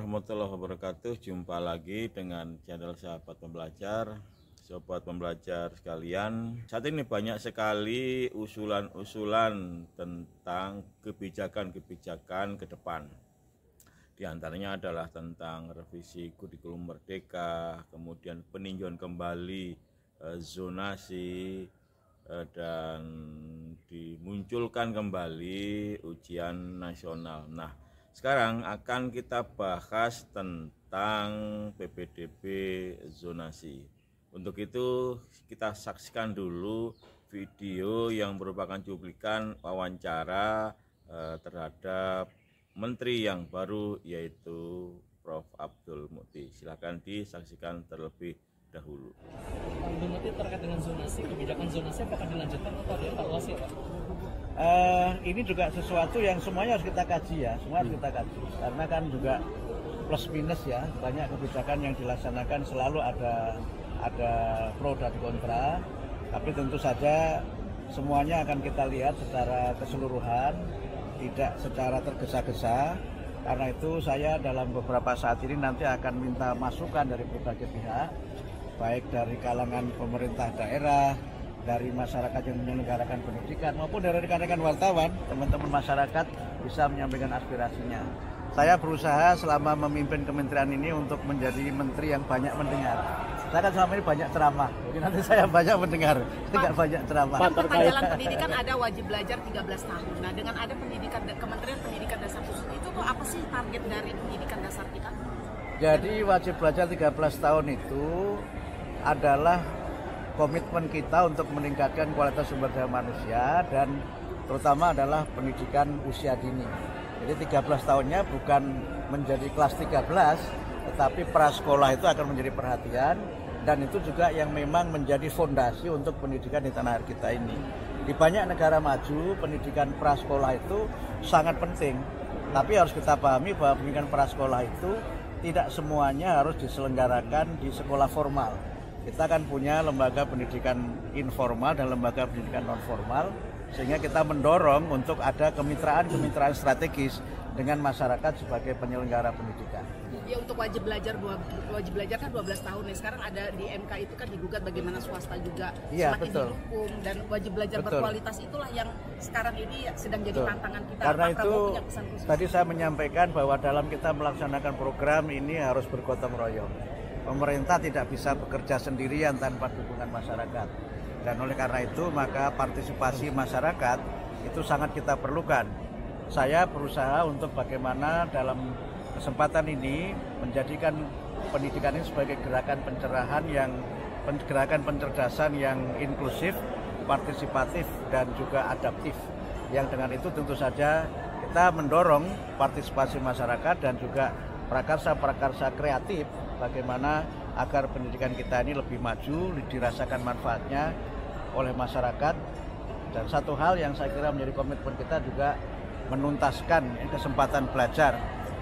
warahmatullahi wabarakatuh Jumpa lagi dengan channel sahabat pembelajar sahabat pembelajar sekalian Saat ini banyak sekali usulan-usulan tentang kebijakan-kebijakan ke depan Di antaranya adalah tentang revisi kurikulum merdeka Kemudian peninjauan kembali eh, zonasi eh, dan dimunculkan kembali ujian nasional. Nah, sekarang akan kita bahas tentang PPDB zonasi. Untuk itu kita saksikan dulu video yang merupakan cuplikan wawancara eh, terhadap menteri yang baru yaitu Prof. Abdul Mukti. Silahkan disaksikan terlebih dahulu. Menurutnya terkait dengan zonasi, kebijakan zonasi apakah dilanjutkan atau dievaluasi Uh, eh, ini juga sesuatu yang semuanya harus kita kaji ya, semua harus hmm. kita kaji karena kan juga plus minus ya banyak kebijakan yang dilaksanakan selalu ada ada pro dan kontra, tapi tentu saja semuanya akan kita lihat secara keseluruhan, tidak secara tergesa-gesa. Karena itu saya dalam beberapa saat ini nanti akan minta masukan dari berbagai pihak baik dari kalangan pemerintah daerah, dari masyarakat yang menyelenggarakan pendidikan maupun dari rekan-rekan wartawan, teman-teman masyarakat bisa menyampaikan aspirasinya. Saya berusaha selama memimpin kementerian ini untuk menjadi menteri yang banyak mendengar. Saya kan selama ini banyak ceramah, mungkin nanti saya banyak mendengar, tidak banyak ceramah. Pada dalam pendidikan ada wajib belajar 13 tahun. Nah, dengan ada pendidikan Kementerian Pendidikan Dasar khusus itu tuh apa sih target dari pendidikan dasar kita? Jadi wajib belajar 13 tahun itu adalah komitmen kita untuk meningkatkan kualitas sumber daya manusia dan terutama adalah pendidikan usia dini. Jadi 13 tahunnya bukan menjadi kelas 13, tetapi prasekolah itu akan menjadi perhatian dan itu juga yang memang menjadi fondasi untuk pendidikan di tanah air kita ini. Di banyak negara maju, pendidikan prasekolah itu sangat penting. Tapi harus kita pahami bahwa pendidikan prasekolah itu tidak semuanya harus diselenggarakan di sekolah formal kita akan punya lembaga pendidikan informal dan lembaga pendidikan non formal sehingga kita mendorong untuk ada kemitraan-kemitraan strategis dengan masyarakat sebagai penyelenggara pendidikan. Ya untuk wajib belajar dua, wajib belajar kan 12 tahun nih. Ya. Sekarang ada di MK itu kan digugat bagaimana swasta juga ya, semakin betul. dihukum dan wajib belajar betul. berkualitas itulah yang sekarang ini sedang betul. tantangan kita. Karena Pak itu tadi saya menyampaikan bahwa dalam kita melaksanakan program ini harus bergotong royong pemerintah tidak bisa bekerja sendirian tanpa dukungan masyarakat. Dan oleh karena itu maka partisipasi masyarakat itu sangat kita perlukan. Saya berusaha untuk bagaimana dalam kesempatan ini menjadikan pendidikan ini sebagai gerakan pencerahan yang gerakan pencerdasan yang inklusif, partisipatif dan juga adaptif. Yang dengan itu tentu saja kita mendorong partisipasi masyarakat dan juga prakarsa-prakarsa kreatif bagaimana agar pendidikan kita ini lebih maju, dirasakan manfaatnya oleh masyarakat. Dan satu hal yang saya kira menjadi komitmen kita juga menuntaskan kesempatan belajar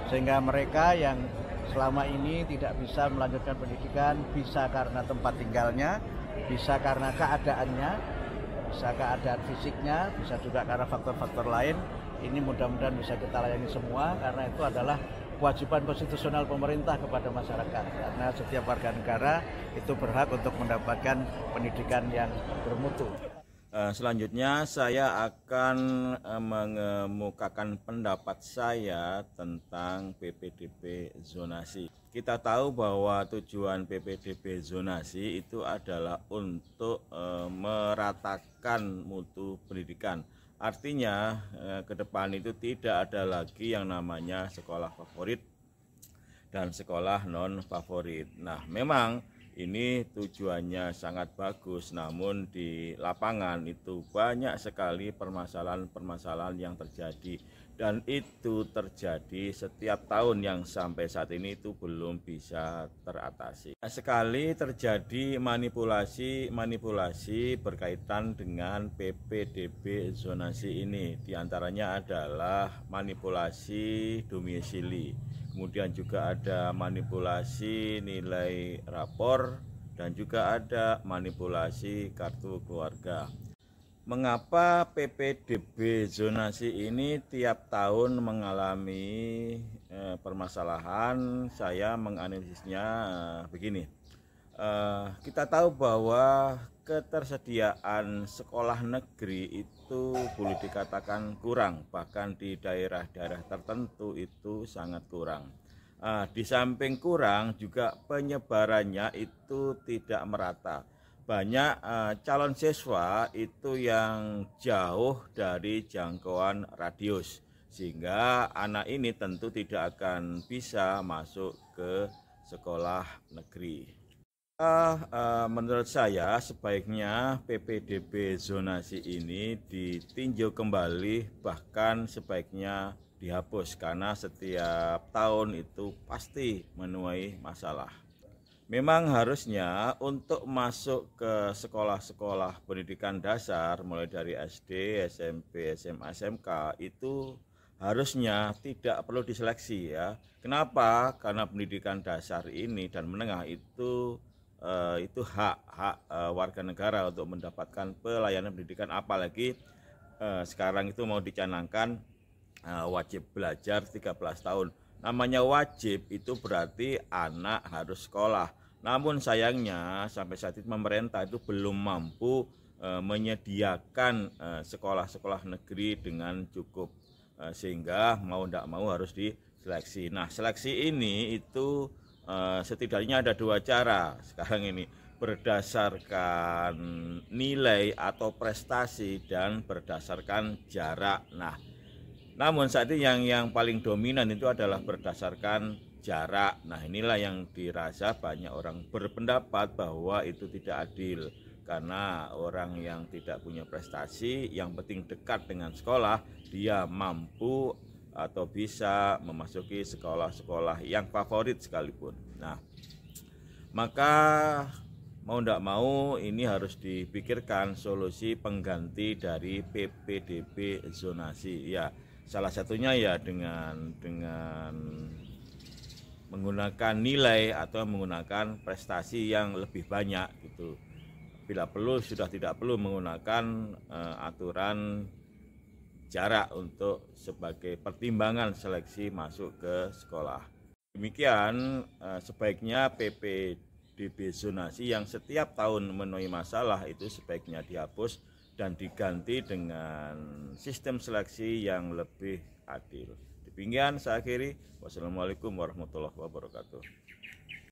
sehingga mereka yang selama ini tidak bisa melanjutkan pendidikan bisa karena tempat tinggalnya, bisa karena keadaannya, bisa keadaan fisiknya, bisa juga karena faktor-faktor lain. Ini mudah-mudahan bisa kita layani semua karena itu adalah kewajiban konstitusional pemerintah kepada masyarakat karena setiap warga negara itu berhak untuk mendapatkan pendidikan yang bermutu. Eh, selanjutnya saya akan eh, mengemukakan pendapat saya tentang PPDB zonasi. Kita tahu bahwa tujuan PPDB zonasi itu adalah untuk eh, meratakan mutu pendidikan Artinya eh, ke depan itu tidak ada lagi yang namanya sekolah favorit dan sekolah non favorit. Nah, memang ini tujuannya sangat bagus, namun di lapangan itu banyak sekali permasalahan-permasalahan yang terjadi dan itu terjadi setiap tahun yang sampai saat ini itu belum bisa teratasi. Sekali terjadi manipulasi-manipulasi berkaitan dengan PPDB zonasi ini. Di antaranya adalah manipulasi domisili, kemudian juga ada manipulasi nilai rapor dan juga ada manipulasi kartu keluarga mengapa PPDB zonasi ini tiap tahun mengalami eh, permasalahan saya menganalisisnya eh, begini eh, kita tahu bahwa ketersediaan sekolah negeri itu boleh dikatakan kurang bahkan di daerah-daerah tertentu itu sangat kurang eh, di samping kurang juga penyebarannya itu tidak merata banyak uh, calon siswa itu yang jauh dari jangkauan radius sehingga anak ini tentu tidak akan bisa masuk ke sekolah negeri. Uh, uh, menurut saya sebaiknya PPDB zonasi ini ditinjau kembali bahkan sebaiknya dihapus karena setiap tahun itu pasti menuai masalah. Memang harusnya untuk masuk ke sekolah-sekolah pendidikan dasar mulai dari SD, SMP, SMA, SMK itu harusnya tidak perlu diseleksi ya. Kenapa? Karena pendidikan dasar ini dan menengah itu eh, itu hak hak eh, warga negara untuk mendapatkan pelayanan pendidikan apalagi eh, sekarang itu mau dicanangkan eh, wajib belajar 13 tahun Namanya wajib itu berarti anak harus sekolah. Namun sayangnya sampai saat ini pemerintah itu belum mampu e, menyediakan e, sekolah-sekolah negeri dengan cukup e, sehingga mau tidak mau harus diseleksi. Nah seleksi ini itu e, setidaknya ada dua cara sekarang ini berdasarkan nilai atau prestasi dan berdasarkan jarak. Nah namun saat ini yang yang paling dominan itu adalah berdasarkan jarak. Nah, inilah yang dirasa banyak orang berpendapat bahwa itu tidak adil karena orang yang tidak punya prestasi yang penting dekat dengan sekolah dia mampu atau bisa memasuki sekolah-sekolah yang favorit sekalipun. Nah, maka mau tidak mau ini harus dipikirkan solusi pengganti dari PPDB zonasi ya salah satunya ya dengan dengan menggunakan nilai atau menggunakan prestasi yang lebih banyak gitu bila perlu sudah tidak perlu menggunakan uh, aturan jarak untuk sebagai pertimbangan seleksi masuk ke sekolah demikian uh, sebaiknya PP DB zonasi yang setiap tahun menuai masalah itu sebaiknya dihapus dan diganti dengan sistem seleksi yang lebih adil. Demikian saya akhiri. Wassalamualaikum warahmatullahi wabarakatuh.